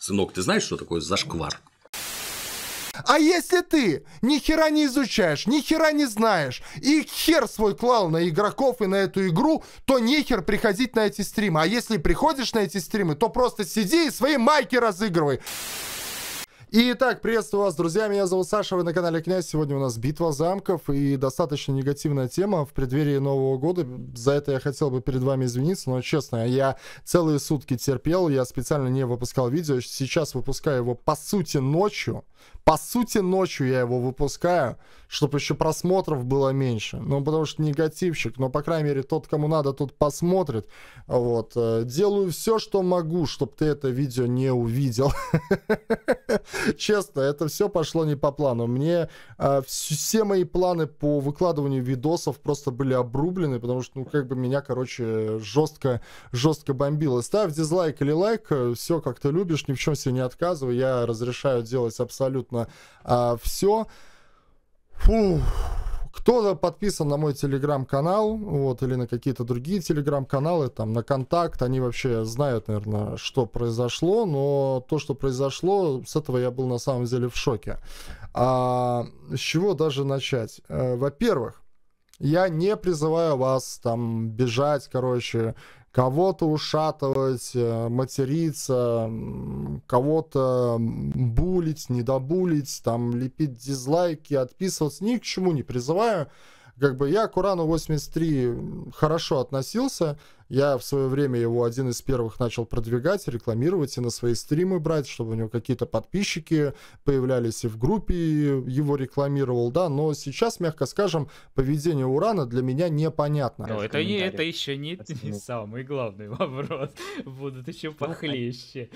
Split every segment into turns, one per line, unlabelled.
Сынок, ты знаешь, что такое зашквар?
А если ты ни хера не изучаешь, ни хера не знаешь, и хер свой клал на игроков и на эту игру, то нехер приходить на эти стримы. А если приходишь на эти стримы, то просто сиди и свои майки разыгрывай. Итак, приветствую вас, друзья. Меня зовут Саша, вы на канале Князь. Сегодня у нас битва замков и достаточно негативная тема в преддверии Нового года. За это я хотел бы перед вами извиниться, но честно, я целые сутки терпел, я специально не выпускал видео. Сейчас выпускаю его по сути ночью, по сути, ночью я его выпускаю, чтобы еще просмотров было меньше. Ну, потому что негативщик, но, по крайней мере, тот, кому надо, тот посмотрит. Вот. Э, делаю все, что могу, чтобы ты это видео не увидел. Честно, это все пошло не по плану. Мне э, все мои планы по выкладыванию видосов просто были обрублены, потому что, ну, как бы меня, короче, жестко, жестко бомбило. Ставь дизлайк или лайк, э, все как ты любишь, ни в чем себе не отказываю, Я разрешаю делать абсолютно абсолютно типа, а, все. Кто-то подписан на мой телеграм-канал, вот, или на какие-то другие телеграм-каналы, там, на контакт, они вообще знают, наверное, что произошло, но то, что произошло, с этого я был на самом деле в шоке. А, с чего даже начать? А, во-первых, я не призываю вас там бежать, короче, кого-то ушатывать, э, материться, кого-то булить, недобулить, там, лепить дизлайки, отписываться, ни к чему не призываю. Как бы я к Урану 83 хорошо относился, я в свое время его один из первых начал продвигать, рекламировать и на свои стримы брать, чтобы у него какие-то подписчики появлялись и в группе его рекламировал, да, но сейчас, мягко скажем, поведение Урана для меня непонятно. Но ну, это, не, это
еще не, не самый главный вопрос. Будут еще ну, а похлеще.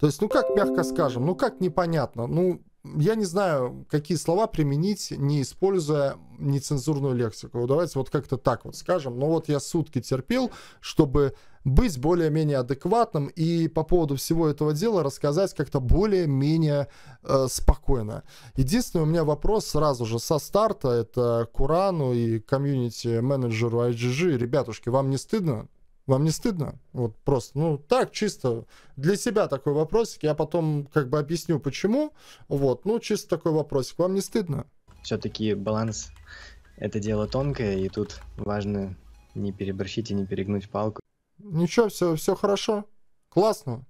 То есть, ну как, мягко скажем, ну как непонятно, ну я не знаю, какие слова применить, не используя нецензурную лексику. Давайте вот как-то так вот скажем. Но вот я сутки терпел, чтобы быть более-менее адекватным и по поводу всего этого дела рассказать как-то более-менее э, спокойно. Единственный у меня вопрос сразу же со старта, это Курану и комьюнити-менеджеру IGG. Ребятушки, вам не стыдно? Вам не стыдно? Вот просто, ну, так, чисто для себя такой вопросик.
Я потом как бы объясню, почему. Вот, ну, чисто такой вопросик. Вам не стыдно? Все-таки баланс — это дело тонкое, и тут важно не переборщить и не перегнуть палку.
Ничего, все, все хорошо. Классно.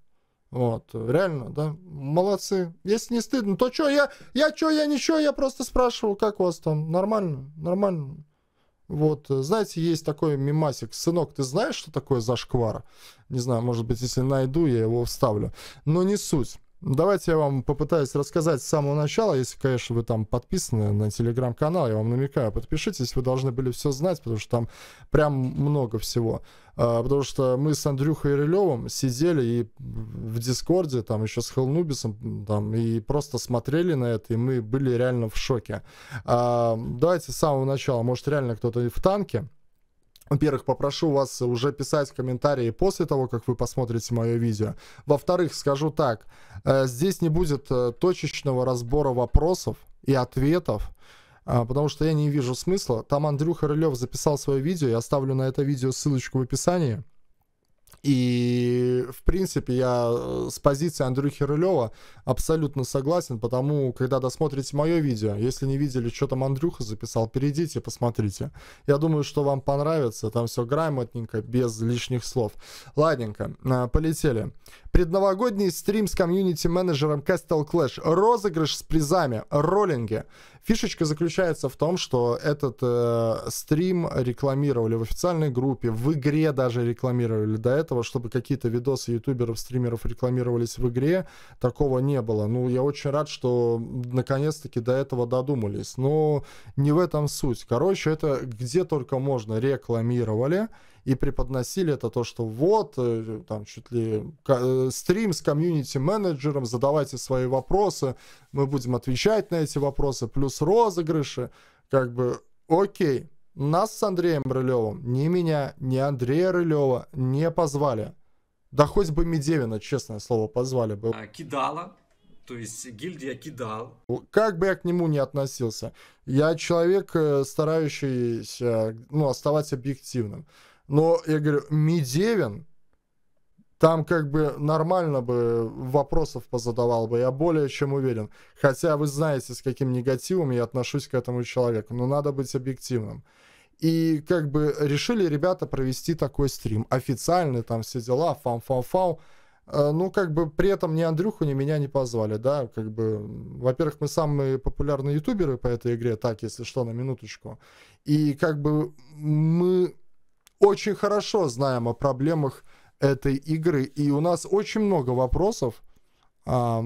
Вот, реально,
да, молодцы. Если не стыдно, то что, я, я что, я ничего, я просто спрашивал, как у вас там, нормально, нормально. Вот, э, знаете, есть такой мимасик. Сынок, ты знаешь, что такое зашквар? Не знаю, может быть, если найду, я его вставлю. Но не суть. Давайте я вам попытаюсь рассказать с самого начала, если, конечно, вы там подписаны на телеграм-канал, я вам намекаю, подпишитесь, вы должны были все знать, потому что там прям много всего. А, потому что мы с Андрюхой Рылевым сидели и в Дискорде, там еще с Хелнубисом, там, и просто смотрели на это, и мы были реально в шоке. А, давайте с самого начала, может, реально кто-то и в танке, во-первых, попрошу вас уже писать комментарии после того, как вы посмотрите мое видео. Во-вторых, скажу так, э, здесь не будет э, точечного разбора вопросов и ответов, а, потому что я не вижу смысла. Там Андрюха Рылев записал свое видео, я оставлю на это видео ссылочку в описании. И, в принципе, я э, с позиции Андрюхи Рылева абсолютно согласен, потому, когда досмотрите мое видео, если не видели, что там Андрюха записал, перейдите, посмотрите. Я думаю, что вам понравится, там все грамотненько, без лишних слов. Ладненько, э, полетели. Предновогодний стрим с комьюнити-менеджером Castle Clash, розыгрыш с призами, роллинги, Фишечка заключается в том, что этот э, стрим рекламировали в официальной группе, в игре даже рекламировали до этого, чтобы какие-то видосы ютуберов, стримеров рекламировались в игре, такого не было. Ну, я очень рад, что наконец-таки до этого додумались. Но не в этом суть. Короче, это где только можно рекламировали, и преподносили это то, что вот, э, там чуть ли э, стрим с комьюнити-менеджером, задавайте свои вопросы, мы будем отвечать на эти вопросы, плюс розыгрыши, как бы, окей. Нас с Андреем Рылевым, ни меня, ни Андрея Рылева не позвали. Да хоть бы Медевина, честное слово, позвали бы. А,
кидала, то есть гильдия кидал.
Как бы я к нему не относился, я человек, э, старающийся ну, оставаться объективным. Но я говорю, Медевин, там как бы нормально бы вопросов позадавал бы, я более чем уверен. Хотя вы знаете, с каким негативом я отношусь к этому человеку, но надо быть объективным. И как бы решили ребята провести такой стрим. Официальный, там все дела, фам-фам-фау. Э, ну, как бы при этом ни Андрюху, ни меня не позвали, да, как бы, во-первых, мы самые популярные ютуберы по этой игре, так, если что, на минуточку, и как бы мы очень хорошо знаем о проблемах этой игры, и у нас очень много вопросов э,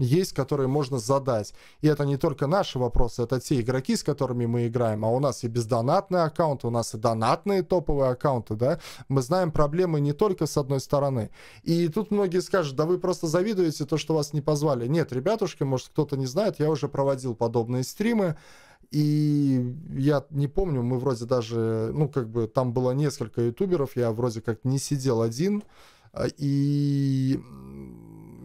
есть, которые можно задать. И это не только наши вопросы, это те игроки, с которыми мы играем, а у нас и бездонатные аккаунты, у нас и донатные топовые аккаунты, да. Мы знаем проблемы не только с одной стороны. И тут многие скажут, да вы просто завидуете то, что вас не позвали. Нет, ребятушки, может кто-то не знает, я уже проводил подобные стримы, и я не помню, мы вроде даже, ну, как бы там было несколько ютуберов, я вроде как не сидел один, а, и,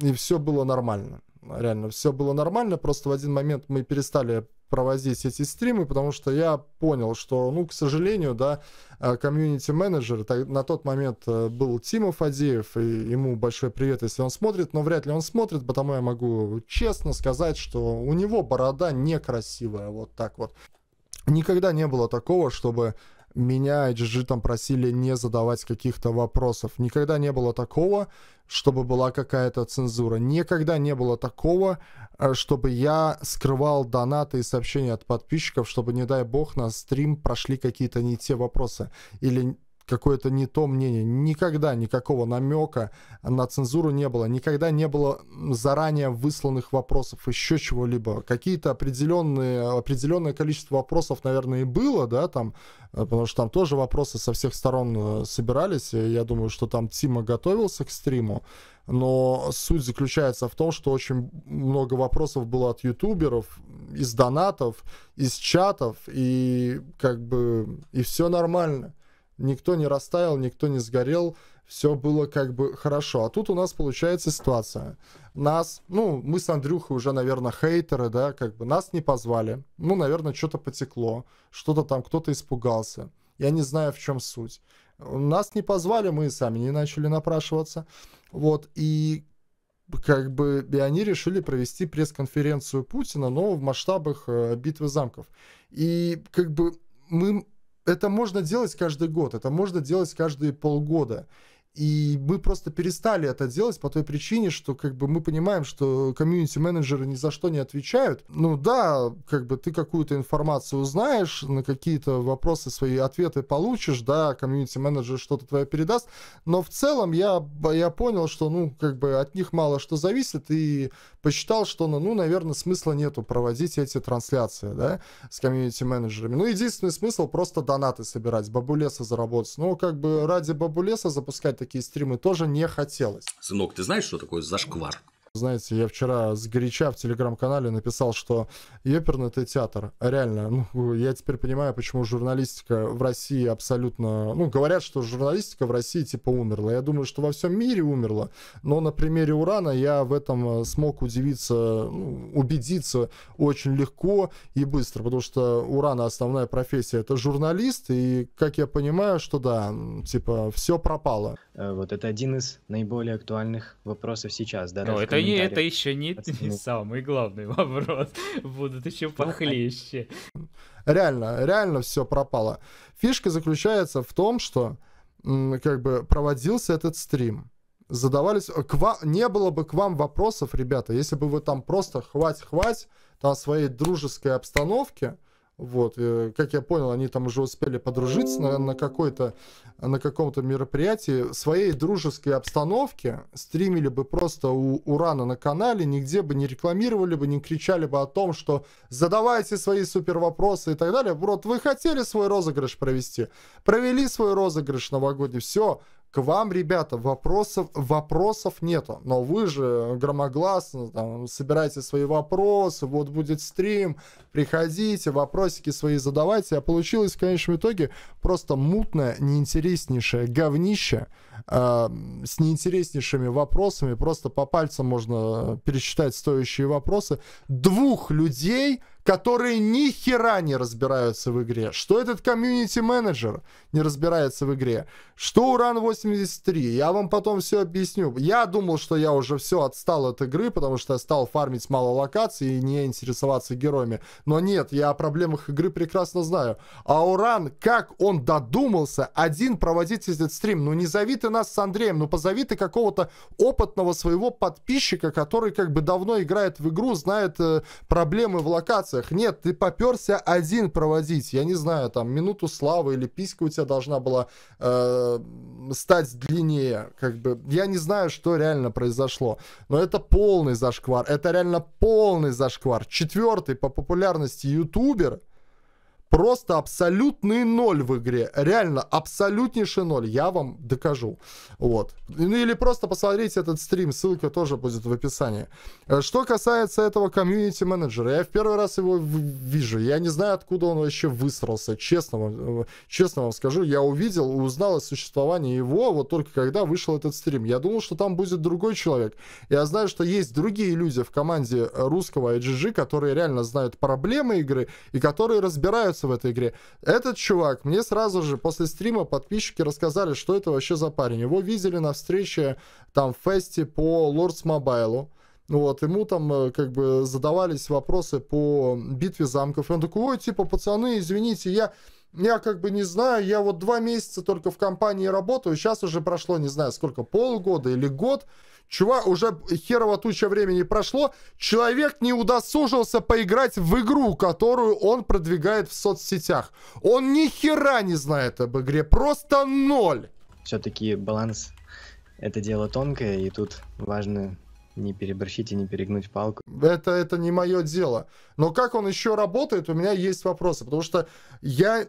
и все было нормально. Реально, все было нормально, просто в один момент мы перестали проводить эти стримы, потому что я понял, что, ну, к сожалению, да, э, комьюнити-менеджер, на тот момент э, был Тима Фадеев, и ему большой привет, если он смотрит, но вряд ли он смотрит, потому я могу честно сказать, что у него борода некрасивая, вот так вот. Никогда не было такого, чтобы меня HG там просили не задавать каких-то вопросов. Никогда не было такого, чтобы была какая-то цензура. Никогда не было такого, э, чтобы я скрывал донаты и сообщения от подписчиков, чтобы, не дай бог, на стрим прошли какие-то не те вопросы. Или какое-то не то мнение. Никогда никакого намека на цензуру не было. Никогда не было заранее высланных вопросов, еще чего-либо. Какие-то определенные, определенное количество вопросов, наверное, и было, да, там, э, потому что там тоже вопросы со всех сторон э, собирались. Я думаю, что там Тима готовился к стриму. Но суть заключается в том, что очень много вопросов было от ютуберов, из донатов, из чатов, и как бы и все нормально. Никто не растаял, никто не сгорел, все было как бы хорошо. А тут у нас получается ситуация. Нас, ну, мы с Андрюхой уже, наверное, хейтеры, да, как бы нас не позвали. Ну, наверное, что-то потекло, что-то там, кто-то испугался. Я не знаю, в чем суть. Нас не позвали, мы сами не начали напрашиваться. Вот, и как бы, и они решили провести пресс-конференцию Путина, но в масштабах э, битвы замков. И как бы мы это можно делать каждый год, это можно делать каждые полгода. И мы просто перестали это делать по той причине, что как бы мы понимаем, что комьюнити-менеджеры ни за что не отвечают. Ну да, как бы ты какую-то информацию узнаешь, на какие-то вопросы свои ответы получишь, да, комьюнити-менеджер что-то твое передаст, но в целом я, я понял, что ну как бы от них мало что зависит, и посчитал, что ну, ну наверное, смысла нету проводить эти трансляции, да, с комьюнити-менеджерами. Ну единственный смысл просто донаты собирать, бабулеса заработать. Ну как бы ради бабулеса запускать такие стримы тоже не хотелось.
Сынок, ты знаешь, что такое зашквар?
Знаете, я вчера с горяча в телеграм-канале написал, что Еперн это театр. А реально, ну, я теперь понимаю, почему журналистика в России абсолютно... Ну, говорят, что журналистика в России типа умерла. Я думаю, что во всем мире умерла. Но на примере Урана я в этом э, смог удивиться, ну, убедиться очень легко и быстро. Потому что Урана основная профессия это журналист. И как я понимаю, что да,
типа все пропало. Э, вот это один из наиболее актуальных вопросов сейчас. Да, ну, это не, это
еще не, не ну, самый главный вопрос. Будут еще ну, а похлеще.
Реально, реально все пропало. Фишка заключается в том, что как бы проводился этот стрим. Задавались... К вам... Не было бы к вам вопросов, ребята, если бы вы там просто хвать-хвать, там своей дружеской обстановке, вот, э, как я понял, они там уже успели подружиться на, на какой-то на каком-то мероприятии. В своей дружеской обстановке стримили бы просто у Урана на канале, нигде бы не рекламировали бы, не кричали бы о том, что задавайте свои супер вопросы и так далее. Вот вы хотели свой розыгрыш провести, провели свой розыгрыш новогодний, все, к вам, ребята, вопросов, вопросов нету, но вы же громогласно там, собираете свои вопросы, вот будет стрим, приходите, вопросики свои задавайте. А получилось в конечном итоге просто мутное, неинтереснейшее говнище э, с неинтереснейшими вопросами. Просто по пальцам можно пересчитать стоящие вопросы двух людей – которые ни хера не разбираются в игре, что этот комьюнити-менеджер не разбирается в игре, что Уран-83, я вам потом все объясню. Я думал, что я уже все отстал от игры, потому что я стал фармить мало локаций и не интересоваться героями, но нет, я о проблемах игры прекрасно знаю. А Уран, как он додумался один проводить этот стрим, ну не зови ты нас с Андреем, ну позови ты какого-то опытного своего подписчика, который как бы давно играет в игру, знает э, проблемы в локации, эмоциях. Нет, ты поперся один проводить, я не знаю, там, минуту славы или писька у тебя должна была э, стать длиннее, как бы. Я не знаю, что реально произошло, но это полный зашквар, это реально полный зашквар. Четвертый по популярности ютубер – Просто абсолютный ноль в игре. Реально, абсолютнейший ноль. Я вам докажу. Вот. Ну или просто посмотрите этот стрим. Ссылка тоже будет в описании. Э, что касается этого комьюнити менеджера. Я в первый раз его вижу. Я не знаю, откуда он вообще высрался. Честно вам, э, честно вам скажу. Я увидел и узнал о существовании его вот только когда вышел этот стрим. Я думал, что там будет другой человек. Я знаю, что есть другие люди в команде э, русского IGG, которые реально знают проблемы игры и которые разбирают нравится в этой игре. Этот чувак, мне сразу же после стрима подписчики рассказали, что это вообще за парень. Его видели на встрече там в фесте по Lords Mobile. Вот, ему там э, как бы задавались вопросы по битве замков. И он такой, ой, типа, пацаны, извините, я я как бы не знаю, я вот два месяца только в компании работаю, сейчас уже прошло, не знаю, сколько, полгода или год, Чувак, уже херово туча времени прошло. Человек не удосужился поиграть в игру, которую он
продвигает в соцсетях. Он ни хера не знает об игре, просто ноль. Все-таки баланс это дело тонкое, и тут важно не переборщить и не перегнуть палку. Это, это не мое дело. Но как он еще работает, у меня есть
вопросы. Потому что я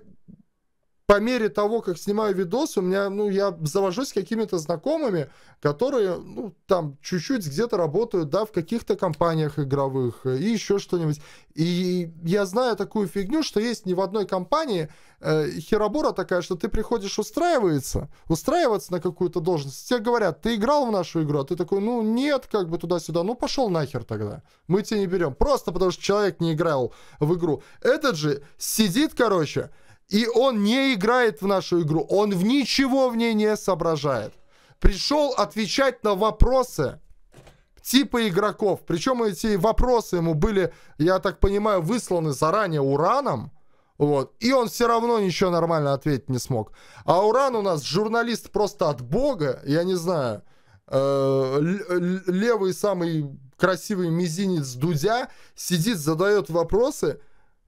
по мере того, как снимаю видос, у меня, ну, я завожусь с какими-то знакомыми, которые, ну, там, чуть-чуть где-то работают, да, в каких-то компаниях игровых э, и еще что-нибудь. И я знаю такую фигню, что есть ни в одной компании э, херобора такая, что ты приходишь устраиваться, устраиваться на какую-то должность. Тебе говорят, ты играл в нашу игру, а ты такой, ну, нет, как бы туда-сюда, ну, пошел нахер тогда. Мы тебя не берем. Просто потому, что человек не играл в игру. Этот же сидит, короче, и он не играет в нашу игру. Он в ничего в ней не соображает. Пришел отвечать на вопросы типа игроков. Причем эти вопросы ему были, я так понимаю, высланы заранее ураном. Вот. И он все равно ничего нормально ответить не смог. А Уран у нас журналист просто от бога, я не знаю, э, левый самый красивый мизинец Дудя сидит, задает вопросы,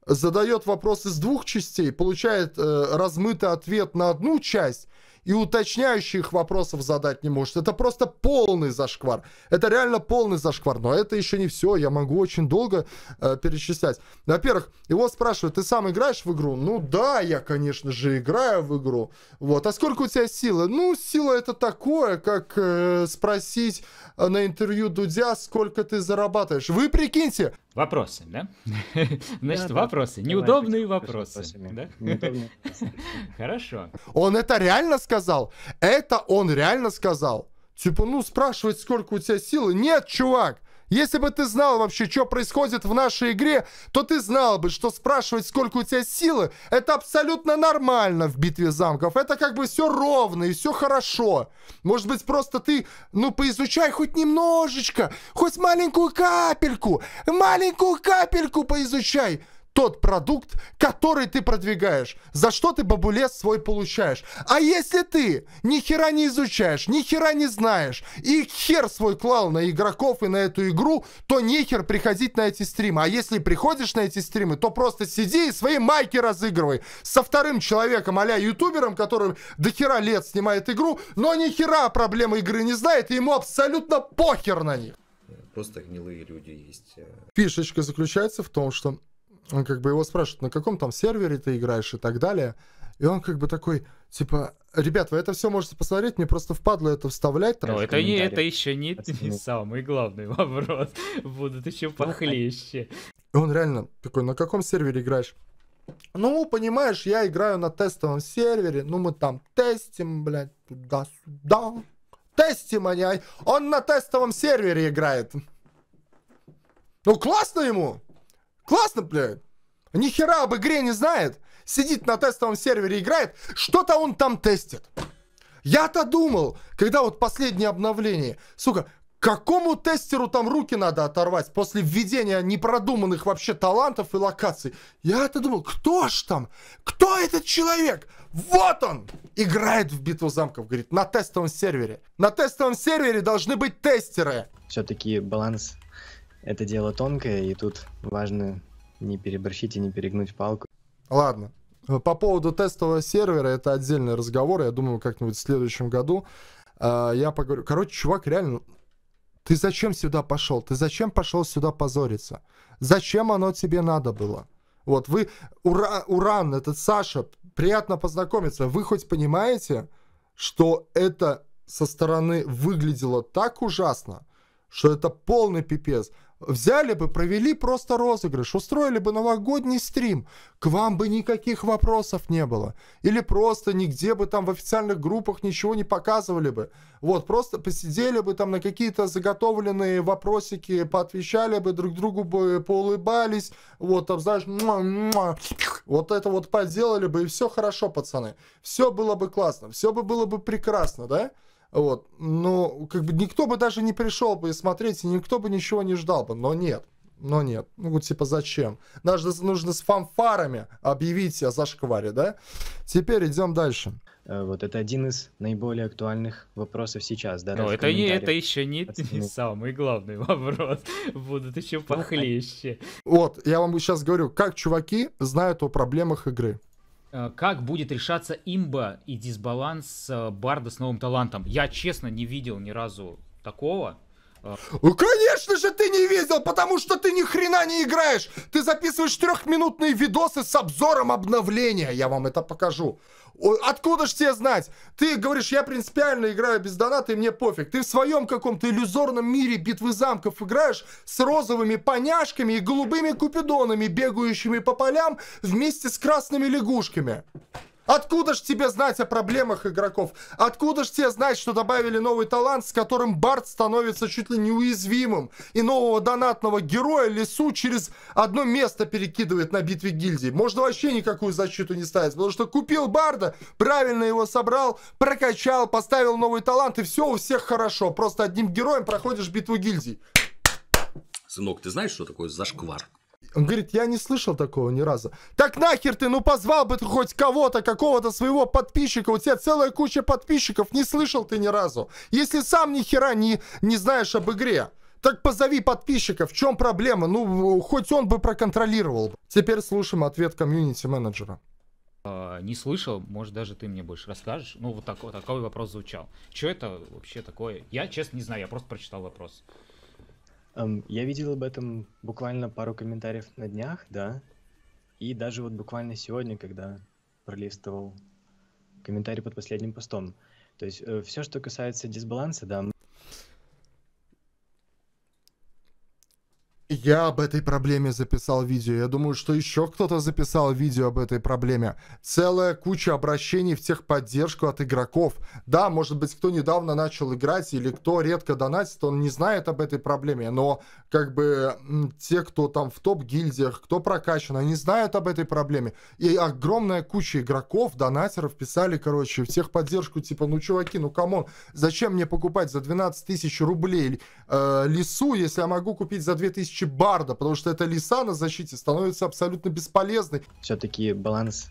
задает вопрос из двух частей, получает э, размытый ответ на одну часть и уточняющих вопросов задать не может. Это просто полный зашквар. Это реально полный зашквар. Но это еще не все. Я могу очень долго э, перечислять. Во-первых, его спрашивают, ты сам играешь в игру? Ну да, я, конечно же, играю в игру. Вот. А сколько у тебя силы? Ну, сила это такое, как э, спросить э, на интервью Дудя, сколько ты зарабатываешь. Вы прикиньте,
Вопросы, да? Значит, вопросы. Неудобные вопросы. Хорошо.
Он это реально сказал? Это он реально сказал? Типа, ну, спрашивать, сколько у тебя силы? Нет, чувак! Если бы ты знал вообще, что происходит в нашей игре, то ты знал бы, что спрашивать, сколько у тебя силы, это абсолютно нормально в битве замков. Это как бы все ровно и все хорошо. Может быть, просто ты, ну, поизучай хоть немножечко, хоть маленькую капельку, маленькую капельку поизучай тот продукт, который ты продвигаешь, за что ты бабулес свой получаешь. А если ты ни хера не изучаешь, ни хера не знаешь, и хер свой клал на игроков и на эту игру, то нехер приходить на эти стримы. А если приходишь на эти стримы, то просто сиди и свои майки разыгрывай со вторым человеком, а ютубером, который до хера лет снимает игру, но ни хера проблемы игры не знает, и ему абсолютно похер на них.
Просто гнилые люди есть.
Фишечка заключается в том, что он как бы его спрашивает, на каком там сервере ты играешь и так далее. И он как бы такой, типа, ребят, вы это все можете посмотреть, мне просто впадло это вставлять. Но ну, это, не, это
еще не, не ну. самый главный вопрос. Будут еще ну, а похлеще.
И он реально такой, на каком сервере играешь? Ну, понимаешь, я играю на тестовом сервере, ну мы там тестим, блядь, туда-сюда. Тестим, а не... А он на тестовом сервере играет. Ну, классно ему! Классно, блядь. Ни хера об игре не знает. Сидит на тестовом сервере, играет. Что-то он там тестит. Я-то думал, когда вот последнее обновление, сука, какому тестеру там руки надо оторвать после введения непродуманных вообще талантов и локаций? Я-то думал, кто ж там? Кто этот человек? Вот он! Играет в битву замков,
говорит, на тестовом сервере. На тестовом сервере должны быть тестеры. Все-таки баланс это дело тонкое, и тут важно не переборщить и не перегнуть палку. Ладно.
По поводу тестового сервера, это отдельный разговор, я думаю, как-нибудь в следующем году а, я поговорю. Короче, чувак, реально, ты зачем сюда пошел? Ты зачем пошел сюда позориться? Зачем оно тебе надо было? Вот вы, ура, уран, этот Саша, приятно познакомиться. Вы хоть понимаете, что это со стороны выглядело так ужасно, что это полный пипец. Взяли бы, провели просто розыгрыш, устроили бы новогодний стрим. К вам бы никаких вопросов не было. Или просто нигде бы там в официальных группах ничего не показывали бы. Вот, просто посидели бы там на какие-то заготовленные вопросики, поотвечали бы, друг другу бы поулыбались. Вот, там, знаешь, муа, муа, вот это вот поделали бы, и все хорошо, пацаны. Все было бы классно, все бы было бы прекрасно, да? Вот. Ну, как бы никто бы даже не пришел бы и смотреть, и никто бы ничего не ждал бы, но нет. Но нет. Ну, типа, зачем? Даже нужно с фанфарами
объявить о зашкваре, да? Теперь идем дальше. Э, вот это один из наиболее актуальных вопросов сейчас. Да, Но это, не, это
еще не, не самый главный вопрос. Будут еще похлеще.
Вот, я вам сейчас говорю, как чуваки знают
о проблемах игры.
Э, как будет решаться имба и дисбаланс э, Барда с новым талантом. Я, честно, не видел ни разу такого. Э,
ну, конечно же ты не видел, потому что ты ни хрена не играешь. Ты записываешь трехминутные видосы с обзором обновления. Я вам это покажу. Откуда ж тебе знать? Ты говоришь, я принципиально играю без доната, и мне пофиг. Ты в своем каком-то иллюзорном мире битвы замков играешь с розовыми поняшками и голубыми купидонами, бегающими по полям вместе с красными лягушками. Откуда ж тебе знать о проблемах игроков? Откуда ж тебе знать, что добавили новый талант, с которым Барт становится чуть ли неуязвимым? И нового донатного героя лесу через одно место перекидывает на битве гильдии. Можно вообще никакую защиту не ставить, потому что купил Барда, правильно его собрал, прокачал, поставил новый талант, и все у всех хорошо. Просто одним героем проходишь битву гильдий.
Сынок, ты знаешь, что такое зашквар?
Он говорит, я не слышал такого ни разу. Так нахер ты, ну позвал бы ты хоть кого-то, какого-то своего подписчика. У тебя целая куча подписчиков, не слышал ты ни разу. Если сам ни хера не, не знаешь об игре, так позови подписчика, в чем проблема? Ну, хоть он бы проконтролировал. Теперь слушаем ответ комьюнити-менеджера.
А, не слышал, может даже ты мне больше расскажешь. Ну, вот такой, такой вопрос звучал. Что это вообще такое? Я, честно, не знаю, я просто прочитал вопрос.
Эм, я видел об этом буквально пару комментариев на днях, да. И даже вот буквально сегодня, когда пролистывал комментарий под последним постом. То есть э, все, что касается дисбаланса, да,
Я об этой проблеме записал видео. Я думаю, что еще кто-то записал видео об этой проблеме. Целая куча обращений в техподдержку от игроков. Да, может быть, кто недавно начал играть или кто редко донатит, он не знает об этой проблеме. Но как бы те, кто там в топ-гильдиях, кто прокачан, они знают об этой проблеме. И огромная куча игроков, донатеров писали, короче, в техподдержку, типа, ну, чуваки, ну, камон, зачем мне покупать за 12 тысяч рублей э, лесу, если я могу купить за 2000 барда, потому что эта лиса на защите становится абсолютно бесполезной. Все-таки баланс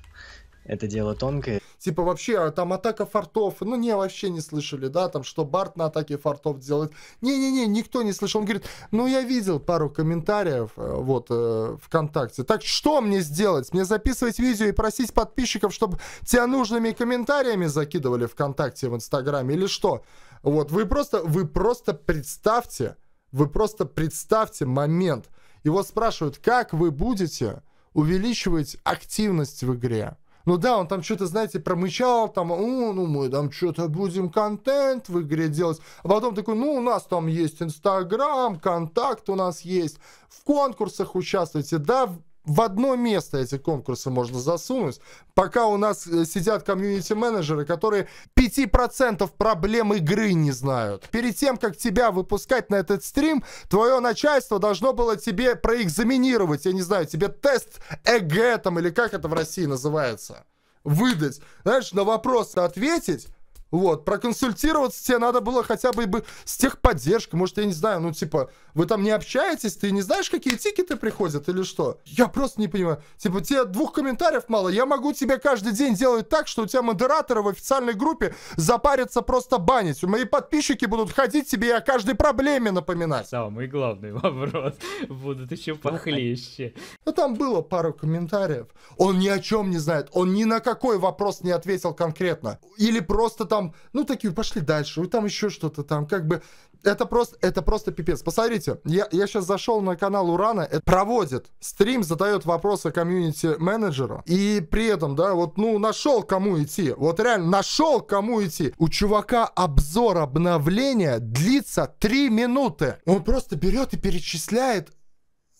это дело тонкое. Типа вообще, а там атака фартов, ну не, вообще не слышали, да, там, что Барт на атаке фартов делает. Не-не-не, никто не слышал. Он говорит, ну я видел пару комментариев, э, вот, э, ВКонтакте. Так что мне сделать? Мне записывать видео и просить подписчиков, чтобы тебя нужными комментариями закидывали ВКонтакте, в Инстаграме или что? Вот, вы просто, вы просто представьте, вы просто представьте момент. Его спрашивают, как вы будете увеличивать активность в игре. Ну да, он там что-то, знаете, промычал, там, О, ну мы там что-то будем контент в игре делать. А потом такой, ну у нас там есть Инстаграм, Контакт у нас есть, в конкурсах участвуйте. Да, в одно место эти конкурсы можно засунуть, пока у нас э, сидят комьюнити-менеджеры, которые 5% проблем игры не знают. Перед тем, как тебя выпускать на этот стрим, твое начальство должно было тебе проэкзаминировать, я не знаю, тебе тест ЭГЭ там или как это в России называется, выдать, знаешь, на вопрос ответить, вот, проконсультироваться тебе надо было хотя бы, бы с техподдержкой. Может, я не знаю, ну, типа, вы там не общаетесь, ты не знаешь, какие тикеты приходят или что? Я просто не понимаю. Типа, тебе двух комментариев мало. Я могу тебе каждый день делать так, что у тебя модераторы в официальной группе запарятся просто банить. Мои подписчики будут ходить тебе и о каждой проблеме напоминать. Самый главный
вопрос. Будут еще похлеще.
Ну, там было пару комментариев. Он ни о чем не знает. Он ни на какой вопрос не ответил конкретно. Или просто там там, ну, такие, пошли дальше, вы там еще что-то там, как бы... Это просто, это просто пипец. Посмотрите, я, я сейчас зашел на канал Урана, это проводит стрим, задает вопросы комьюнити-менеджеру, и при этом, да, вот, ну, нашел кому идти, вот реально нашел кому идти. У чувака обзор обновления длится 3 минуты. Он просто берет и перечисляет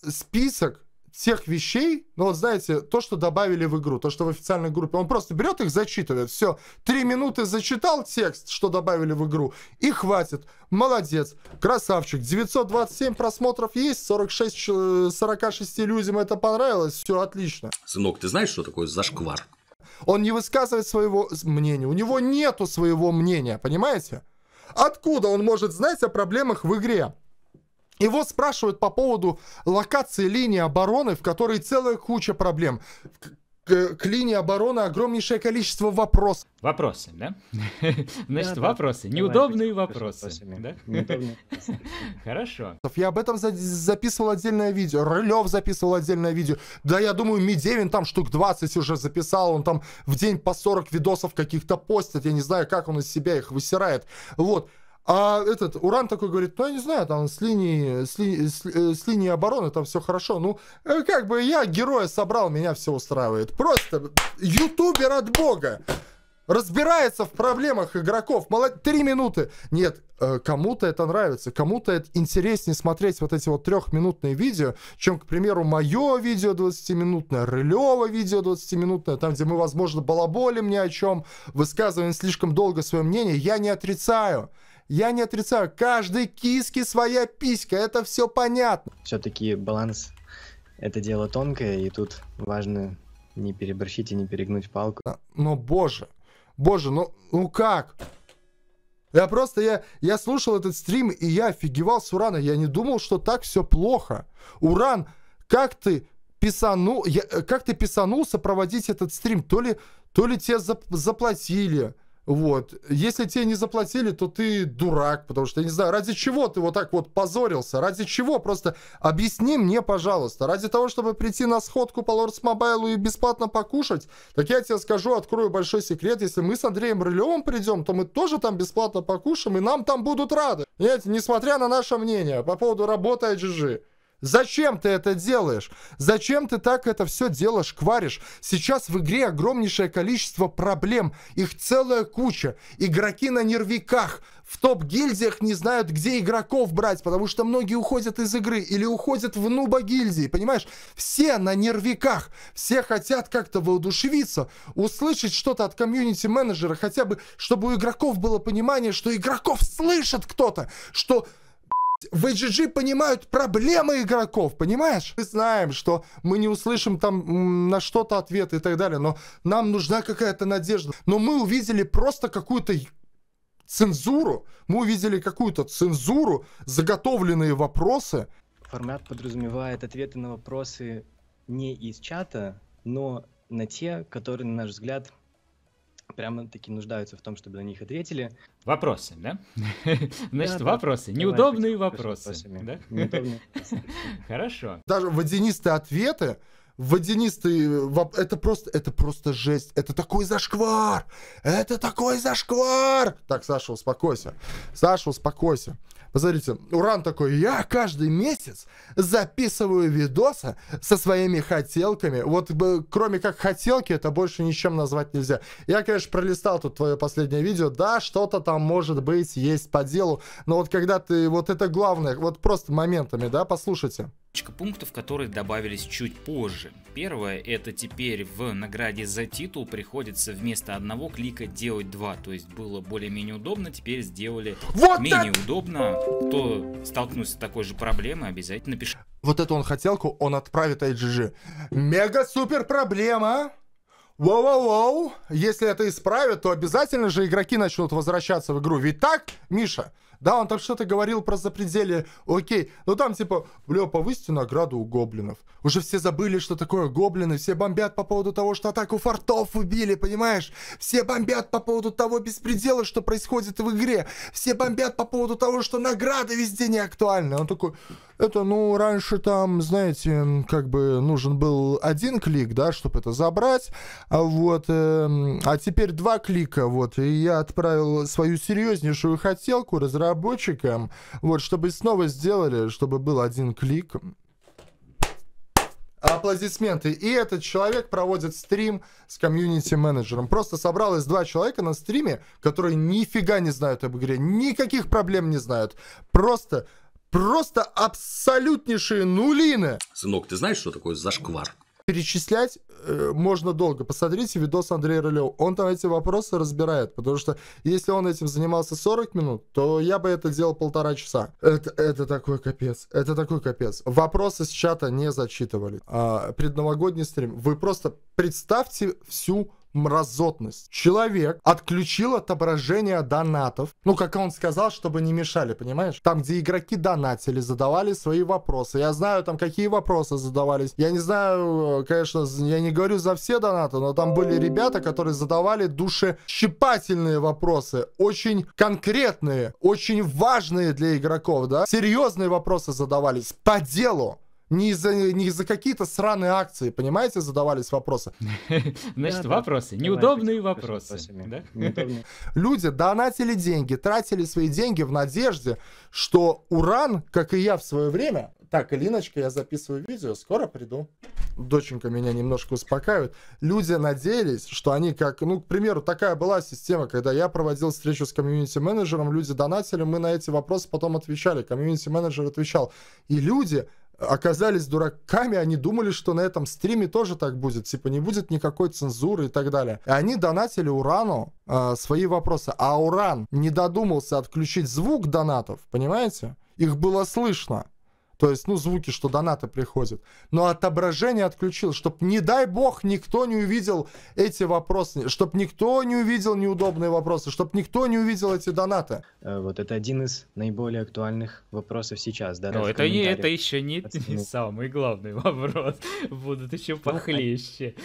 список тех вещей, ну вот знаете, то, что добавили в игру, то, что в официальной группе, он просто берет их, зачитывает, все, три минуты зачитал текст, что добавили в игру, и хватит, молодец, красавчик, 927 просмотров есть, 46, 46 э, людям это понравилось, все отлично.
Сынок, ты знаешь, что такое зашквар?
Он не высказывает своего мнения, у него нету своего мнения, понимаете? Откуда он может знать о проблемах в игре? И вот спрашивают по поводу локации линии обороны, в которой целая куча проблем. К, к линии обороны огромнейшее количество вопросов.
Вопросы, да? Значит, да, вопросы. Да. Неудобные Давай, вопросы. Да? Хорошо.
Я об этом записывал отдельное видео. Рылев записывал отдельное видео. Да, я думаю, Медевин там штук 20 уже записал. Он там в день по 40 видосов каких-то постит. Я не знаю, как он из себя их высирает. Вот. А этот Уран такой говорит, ну я не знаю, там с линии, с, ли, с, э, с линии обороны там все хорошо. Ну, э, как бы я героя собрал, меня все устраивает. Просто ютубер от бога. Разбирается в проблемах игроков. Мало... Три минуты. Нет, э, кому-то это нравится, кому-то это интереснее смотреть вот эти вот трехминутные видео, чем, к примеру, мое видео 20-минутное, Рылева видео 20-минутное, там, где мы, возможно, балаболим ни о чем, высказываем слишком долго свое мнение. Я
не отрицаю. Я не отрицаю, каждой киски своя писька, это все понятно. Все-таки баланс это дело тонкое, и тут важно не переборщить и не перегнуть палку. А, но, боже, боже, ну, ну как?
Я просто, я, я слушал этот стрим, и я офигевал с Урана. Я не думал, что так все плохо. Уран, как ты писанул, я, э, как ты писанулся проводить этот стрим? То ли, то ли тебе зап заплатили, вот. Если тебе не заплатили, то ты дурак, потому что, я не знаю, ради чего ты вот так вот позорился, ради чего, просто объясни мне, пожалуйста, ради того, чтобы прийти на сходку по Lords Mobile и бесплатно покушать, так я тебе скажу, открою большой секрет, если мы с Андреем Рылевым придем, то мы тоже там бесплатно покушаем, и нам там будут рады, понимаете, несмотря на наше мнение по поводу работы IGG. Зачем ты это делаешь? Зачем ты так это все дело шкваришь? Сейчас в игре огромнейшее количество проблем. Их целая куча. Игроки на нервиках. В топ-гильдиях не знают, где игроков брать, потому что многие уходят из игры или уходят в нуба-гильдии, понимаешь? Все на нервиках. Все хотят как-то воодушевиться, услышать что-то от комьюнити-менеджера, хотя бы, чтобы у игроков было понимание, что игроков слышит кто-то, что в AGG понимают проблемы игроков, понимаешь? Мы знаем, что мы не услышим там на что-то ответ и так далее, но нам нужна какая-то надежда. Но мы увидели просто какую-то цензуру, мы увидели какую-то цензуру, заготовленные вопросы.
Формат подразумевает ответы на вопросы не из чата, но на те, которые, на наш взгляд, прямо-таки нуждаются в том, чтобы на них ответили. Вопросы, да? Значит, вопросы. Неудобные вопросы. Неудобные вопросы.
Хорошо.
Даже водянистые ответы — водянистый, э, это просто, это просто жесть, это такой зашквар, это такой зашквар. Так, Саша, успокойся, Саша, успокойся. Посмотрите, Уран такой, я каждый месяц записываю видосы со своими хотелками. Вот кроме как хотелки, это больше ничем назвать нельзя. Я, конечно, пролистал тут твое последнее видео. Да, что-то там, может быть, есть по делу. Но вот когда ты... Вот это главное. Вот просто моментами, да, послушайте
пунктов, которые добавились чуть позже. Первое, это теперь в награде за титул приходится вместо одного клика делать два, то есть было более-менее удобно, теперь сделали вот менее это... удобно. Кто столкнулся с такой же проблемой, обязательно пиши.
Вот эту он хотелку он отправит IGG. Мега-супер проблема! Воу-воу-воу! Если это исправят, то обязательно же игроки начнут возвращаться в игру. Ведь так, Миша? Да, он там что-то говорил про запределье, окей. Но ну, там типа, бля, повысьте награду у гоблинов. Уже все забыли, что такое гоблины, все бомбят по поводу того, что атаку фортов убили, понимаешь? Все бомбят по поводу того беспредела, что происходит в игре. Все бомбят по поводу того, что награды везде не актуальны. Он такой, это, ну, раньше там, знаете, как бы нужен был один клик, да, чтобы это забрать, а вот, э, а теперь два клика, вот, и я отправил свою серьезнейшую хотелку, разработал разработчикам, вот, чтобы снова сделали, чтобы был один клик. Аплодисменты. И этот человек проводит стрим с комьюнити-менеджером. Просто собралось два человека на стриме, которые нифига не знают об игре, никаких проблем не знают. Просто, просто абсолютнейшие нулины.
Сынок, ты знаешь, что такое зашквар?
перечислять э, можно долго. Посмотрите видос Андрея Рылева. Он там эти вопросы разбирает, потому что если он этим занимался 40 минут, то я бы это делал полтора часа. Это, это такой капец. Это такой капец. Вопросы с чата не зачитывали. А, предновогодний стрим. Вы просто представьте всю мразотность. Человек отключил отображение донатов, ну, как он сказал, чтобы не мешали, понимаешь? Там, где игроки донатили, задавали свои вопросы. Я знаю там, какие вопросы задавались. Я не знаю, конечно, я не говорю за все донаты, но там были ребята, которые задавали душещипательные вопросы, очень конкретные, очень важные для игроков, да? Серьезные вопросы задавались по делу не из-за не из какие-то за сраные акции, понимаете, задавались вопросы.
Значит, вопросы. Неудобные вопросы.
Люди донатили деньги, тратили свои деньги в надежде, что уран, как и я в свое время, так, Илиночка, я записываю видео, скоро приду. Доченька меня немножко успокаивает. Люди надеялись, что они как... Ну, к примеру, такая была система, когда я проводил встречу с комьюнити-менеджером, люди донатили, мы на эти вопросы потом отвечали. Комьюнити-менеджер отвечал. И люди оказались дураками, они думали, что на этом стриме тоже так будет, типа не будет никакой цензуры и так далее. И они донатили Урану э, свои вопросы, а Уран не додумался отключить звук донатов, понимаете? Их было слышно. То есть, ну, звуки, что донаты приходят. Но отображение отключил, чтобы, не дай бог, никто не
увидел эти вопросы, чтобы никто не увидел неудобные вопросы, чтобы никто не увидел эти донаты. Э, вот это один из наиболее актуальных вопросов сейчас. Да, Но ну, это, и, это
еще не, не самый главный вопрос. Будут еще похлеще.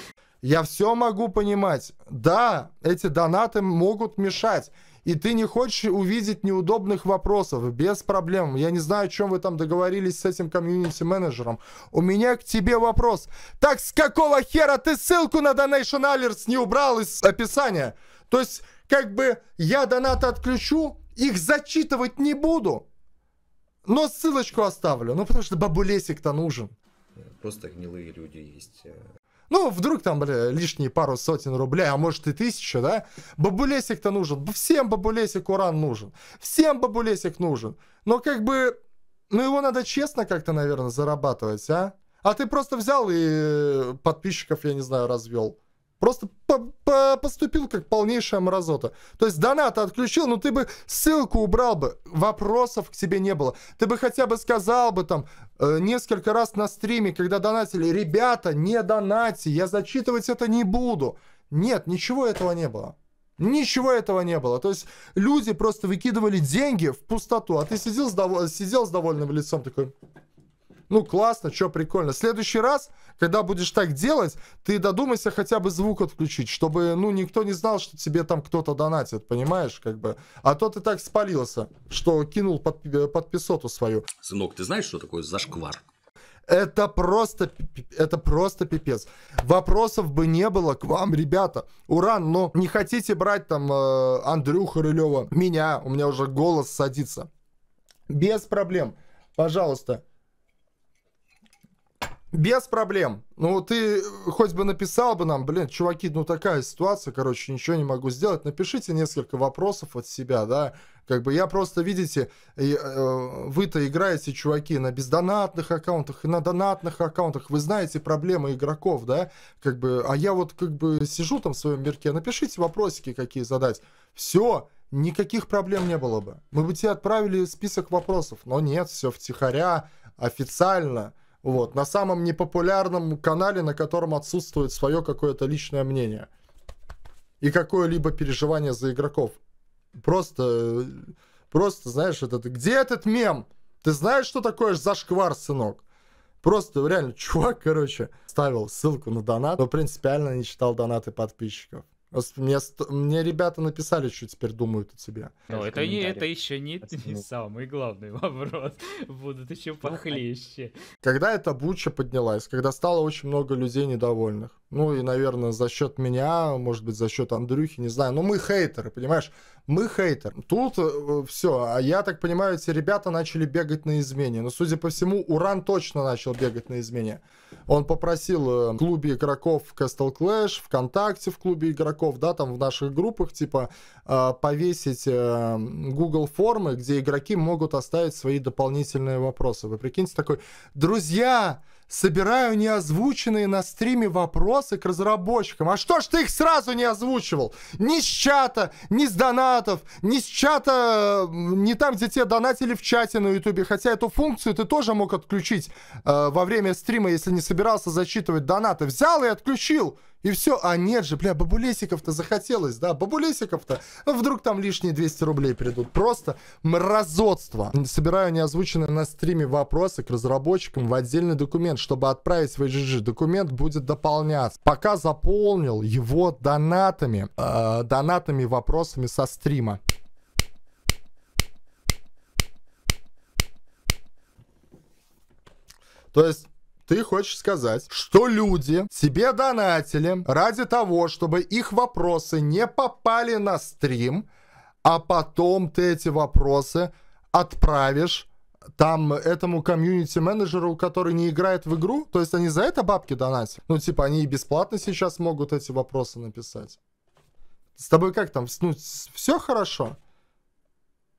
Я
все могу понимать. Да, эти донаты могут мешать и ты не хочешь увидеть неудобных вопросов, без проблем. Я не знаю, о чем вы там договорились с этим комьюнити-менеджером. У меня к тебе вопрос. Так с какого хера ты ссылку на Donation Alerts не убрал из описания? То есть, как бы, я донаты отключу, их зачитывать не буду, но ссылочку оставлю. Ну, потому что бабулесик-то нужен.
Просто гнилые люди есть. Э,
ну, вдруг там, бля, лишние пару сотен рублей, а может и тысячу, да? Бабулесик-то нужен. Всем бабулесик уран нужен. Всем бабулесик нужен. Но как бы, ну его надо честно как-то, наверное, зарабатывать, а? А ты просто взял и э, подписчиков, я не знаю, развел. Просто по -по поступил как полнейшая мразота. То есть донат отключил, но ну ты бы ссылку убрал бы. Вопросов к тебе не было. Ты бы хотя бы сказал бы там э, несколько раз на стриме, когда донатили, ребята, не донати, я зачитывать это не буду. Нет, ничего этого не было. Ничего этого не было. То есть люди просто выкидывали деньги в пустоту, а ты сидел с, дов... сидел с довольным лицом такой... Ну, классно, что прикольно. В следующий раз, когда будешь так делать, ты додумайся хотя бы звук отключить, чтобы, ну, никто не знал, что тебе там кто-то донатит, понимаешь, как бы. А то ты так спалился, что кинул под, э, под песоту свою.
Сынок, ты знаешь, что такое зашквар?
Это просто, это просто пипец. Вопросов бы не было к вам, ребята. Уран, но не хотите брать там э, Андрюха Рылева, меня, у меня уже голос садится. Без проблем. Пожалуйста, без проблем. Ну, ты э, хоть бы написал бы нам, блин, чуваки, ну такая ситуация, короче, ничего не могу сделать. Напишите несколько вопросов от себя, да. Как бы я просто, видите, э, вы-то играете, чуваки, на бездонатных аккаунтах и на донатных аккаунтах. Вы знаете проблемы игроков, да. Как бы, а я вот как бы сижу там в своем мирке, напишите вопросики, какие задать. Все, никаких проблем не было бы. Мы бы тебе отправили список вопросов, но нет, все втихаря, официально вот, на самом непопулярном канале, на котором отсутствует свое какое-то личное мнение. И какое-либо переживание за игроков. Просто, просто, знаешь, этот, где этот мем? Ты знаешь, что такое зашквар, сынок? Просто реально, чувак, короче, ставил ссылку на донат, но принципиально не читал донаты подписчиков. Мне, мне ребята написали, что теперь думают о тебе. Но это, не, это
еще не, не самый главный вопрос. Будут еще похлеще.
Когда эта буча поднялась, когда стало очень много людей недовольных, ну и, наверное, за счет меня, может быть, за счет Андрюхи, не знаю. Но мы хейтеры, понимаешь? Мы хейтер. Тут э, все. А я так понимаю, эти ребята начали бегать на измене. Но, судя по всему, Уран точно начал бегать на измене. Он попросил э, в клубе игроков Castle Clash, ВКонтакте в клубе игроков, да, там в наших группах, типа, э, повесить Google формы, где игроки могут оставить свои дополнительные вопросы. Вы прикиньте, такой, друзья, собираю неозвученные на стриме вопросы к разработчикам. А что ж ты их сразу не озвучивал? Ни с чата, ни с донатов, ни с чата, не там, где тебе донатили в чате на ютубе. Хотя эту функцию ты тоже мог отключить э, во время стрима, если не собирался зачитывать донаты. Взял и отключил. И все, а нет же, бля, бабулесиков-то захотелось, да, бабулесиков-то. вдруг там лишние 200 рублей придут. Просто мразотство. Собираю неозвученные на стриме вопросы к разработчикам в отдельный документ, чтобы отправить в GG. Документ будет дополняться. Пока заполнил его донатами, э, донатами вопросами со стрима. То есть ты хочешь сказать, что люди тебе донатили ради того, чтобы их вопросы не попали на стрим, а потом ты эти вопросы отправишь там этому комьюнити-менеджеру, который не играет в игру, то есть они за это бабки донатят? Ну, типа, они и бесплатно сейчас могут эти вопросы написать. С тобой как там? Ну, все хорошо?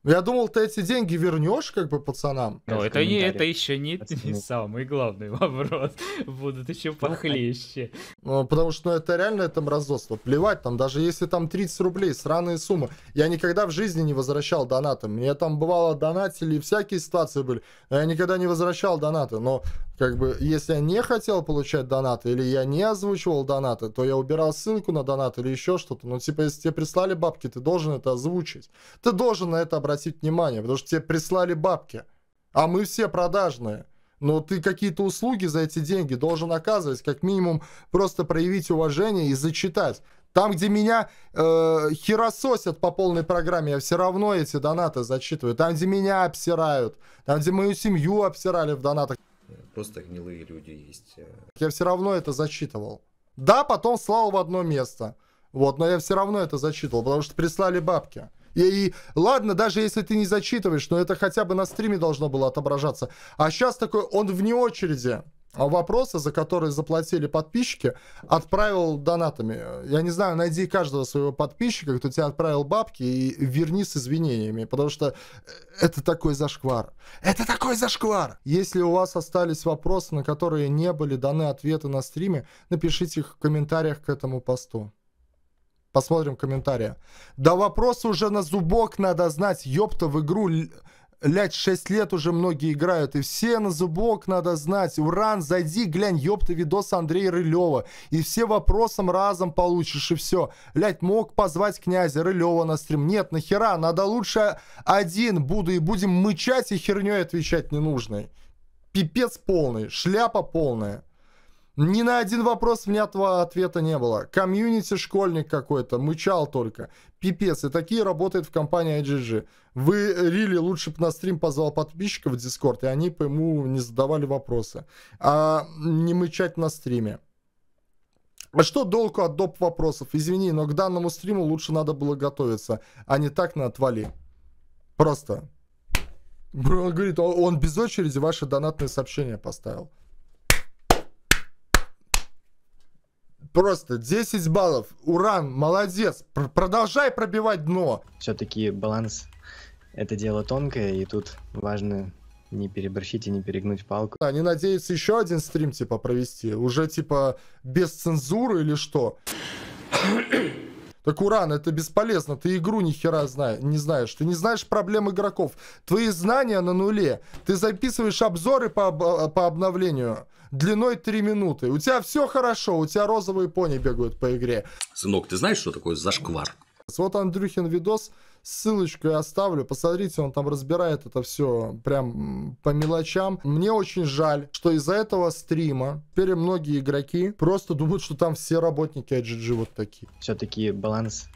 Ну, я думал, ты эти деньги вернешь, как бы, пацанам. Но ну, это, не, это
еще не, не самый главный вопрос. Будут еще похлеще. Ну, потому что ну, это реально
это мразотство. Плевать там, даже если там 30 рублей, сраные суммы. Я никогда в жизни не возвращал донаты. Мне там бывало донатили, всякие ситуации были. Я никогда не возвращал донаты. Но как бы, если я не хотел получать донаты, или я не озвучивал донаты, то я убирал ссылку на донат или еще что-то. Но, ну, типа, если тебе прислали бабки, ты должен это озвучить. Ты должен на это обратить внимание, потому что тебе прислали бабки. А мы все продажные. Но ты какие-то услуги за эти деньги должен оказывать, как минимум просто проявить уважение и зачитать. Там, где меня э, херососят по полной программе, я все равно эти донаты зачитываю. Там, где меня обсирают, там, где мою семью обсирали в донатах
просто гнилые люди есть.
Я все равно это зачитывал. Да, потом слал в одно место. Вот, но я все равно это зачитывал, потому что прислали бабки. И, и ладно, даже если ты не зачитываешь, но это хотя бы на стриме должно было отображаться. А сейчас такой, он вне очереди. А вопросы, за которые заплатили подписчики, отправил донатами. Я не знаю, найди каждого своего подписчика, кто тебе отправил бабки, и верни с извинениями, потому что э, это такой зашквар. Это такой зашквар! Если у вас остались вопросы, на которые не были даны ответы на стриме, напишите их в комментариях к этому посту. Посмотрим комментарии. Да вопросы уже на зубок надо знать, ёпта, в игру Блядь, 6 лет уже многие играют, и все на зубок надо знать. Уран, зайди, глянь, ёпта, видос Андрея Рылева. И все вопросом разом получишь, и все. Блядь, мог позвать князя Рылева на стрим. Нет, нахера, надо лучше один буду, и будем мычать, и херней отвечать ненужной. Пипец полный, шляпа полная. Ни на один вопрос внятного ответа не было. Комьюнити школьник какой-то, мычал только. Пипец, и такие работают в компании IGG. Вы, Рили, э, really, лучше бы на стрим позвал подписчиков в Дискорд, и они по ему не задавали вопросы. А не мычать на стриме. А что долго от доп вопросов? Извини, но к данному стриму лучше надо было готовиться, а не так на отвали. Просто. Он говорит, он без очереди ваши донатные сообщения поставил. Просто 10
баллов. Уран, молодец. Пр продолжай пробивать дно. Все-таки баланс это дело тонкое, и тут важно не переборщить и не перегнуть палку. Они надеются еще один стрим, типа, провести. Уже, типа, без цензуры или что?
Так, Уран, это бесполезно. Ты игру ни хера зна не знаешь. Ты не знаешь проблем игроков. Твои знания на нуле. Ты записываешь обзоры по, об по обновлению длиной 3 минуты. У тебя все хорошо, у тебя розовые пони бегают по
игре. Сынок, ты знаешь, что такое зашквар?
Вот Андрюхин видос, ссылочку я оставлю, посмотрите, он там разбирает это все прям по мелочам. Мне очень жаль, что из-за этого стрима теперь многие игроки просто думают, что там все работники IGG
вот такие. Все-таки баланс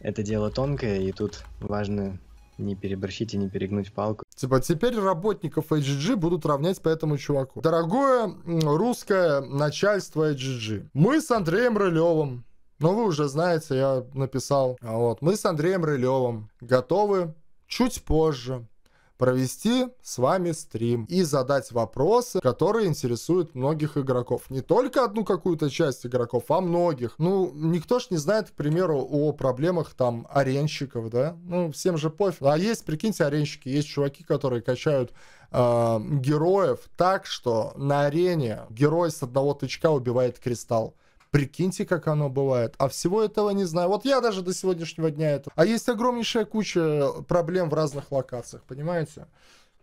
это дело тонкое, и тут важно не переборщить и не перегнуть палку. Типа, теперь работников HG будут равнять по этому чуваку.
Дорогое русское начальство HG, мы с Андреем Рылевым, ну вы уже знаете, я написал, а вот, мы с Андреем Рылевым готовы чуть позже провести с вами стрим и задать вопросы, которые интересуют многих игроков. Не только одну какую-то часть игроков, а многих. Ну, никто ж не знает, к примеру, о проблемах там аренщиков, да? Ну, всем же пофиг. А есть, прикиньте, аренщики, есть чуваки, которые качают э, героев так, что на арене герой с одного тычка убивает кристалл. Прикиньте, как оно бывает. А всего этого не знаю. Вот я даже до сегодняшнего дня это... А есть огромнейшая куча проблем в разных локациях, понимаете?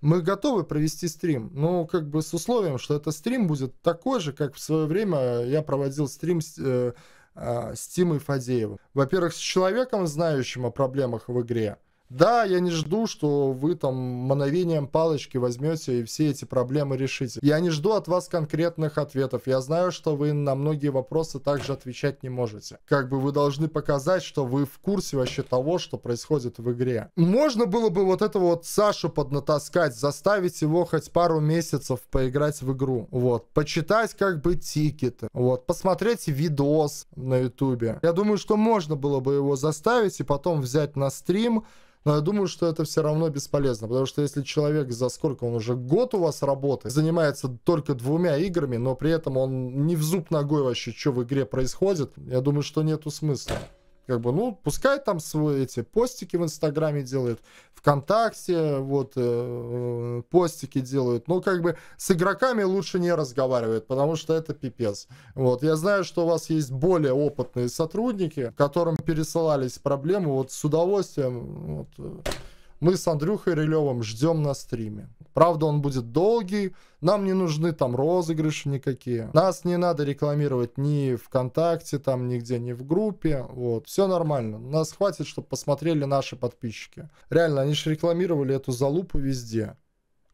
Мы готовы провести стрим, но ну, как бы с условием, что этот стрим будет такой же, как в свое время я проводил стрим с, э, э, с Тимой Фадеевым. Во-первых, с человеком, знающим о проблемах в игре, да, я не жду, что вы там мановением палочки возьмете и все эти проблемы решите. Я не жду от вас конкретных ответов. Я знаю, что вы на многие вопросы также отвечать не можете. Как бы вы должны показать, что вы в курсе вообще того, что происходит в игре. Можно было бы вот этого вот Сашу поднатаскать, заставить его хоть пару месяцев поиграть в игру. Вот. Почитать как бы тикеты. Вот. Посмотреть видос на ютубе. Я думаю, что можно было бы его заставить и потом взять на стрим, но я думаю, что это все равно бесполезно, потому что если человек за сколько он уже год у вас работает, занимается только двумя играми, но при этом он не в зуб ногой вообще, что в игре происходит, я думаю, что нету смысла. Как бы, ну, пускай там свои эти постики в Инстаграме делают, ВКонтакте, вот, э, э, постики делают. Но как бы с игроками лучше не разговаривают, потому что это пипец. Вот, я знаю, что у вас есть более опытные сотрудники, которым пересылались проблемы, вот, с удовольствием, вот, э, мы с Андрюхой Рылевым ждем на стриме. Правда, он будет долгий, нам не нужны там розыгрыши никакие. Нас не надо рекламировать ни ВКонтакте, там нигде, ни в группе. Вот, все нормально. Нас хватит, чтобы посмотрели наши подписчики. Реально, они же рекламировали эту залупу везде.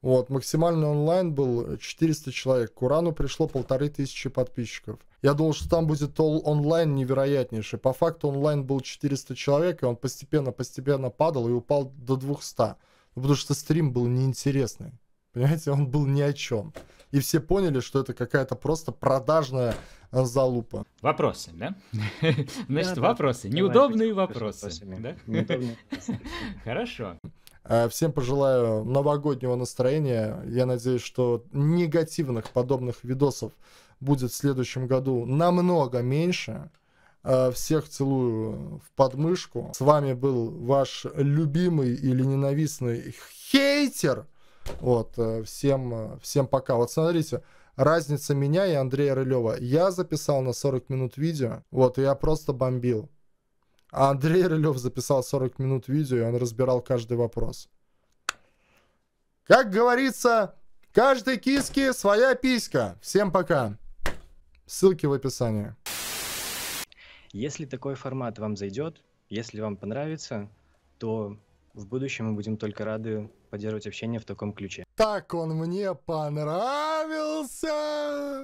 Вот, максимальный онлайн был 400 человек. К Урану пришло полторы тысячи подписчиков. Я думал, что там будет онлайн невероятнейший. По факту онлайн был 400 человек, и он постепенно-постепенно падал и упал до 200. Ну, потому что стрим был неинтересный. Понимаете, он был ни о чем. И все поняли, что это какая-то просто продажная э, залупа.
Вопросы, да? Значит, вопросы. Неудобные вопросы. Хорошо.
Э, всем пожелаю новогоднего настроения. Я надеюсь, что негативных подобных видосов будет в следующем году намного меньше. Э, всех целую в подмышку. С вами был ваш любимый или ненавистный хейтер. Вот, э, всем, всем пока. Вот смотрите, разница меня и Андрея Рылева. Я записал на 40 минут видео, вот, и я просто бомбил. А Андрей Рылев записал 40 минут видео, и он разбирал каждый вопрос. Как говорится, каждой киске своя писька. Всем пока. Ссылки в описании.
Если такой формат вам зайдет, если вам понравится, то в будущем мы будем только рады поддерживать общение в таком ключе.
Так он мне
понравился!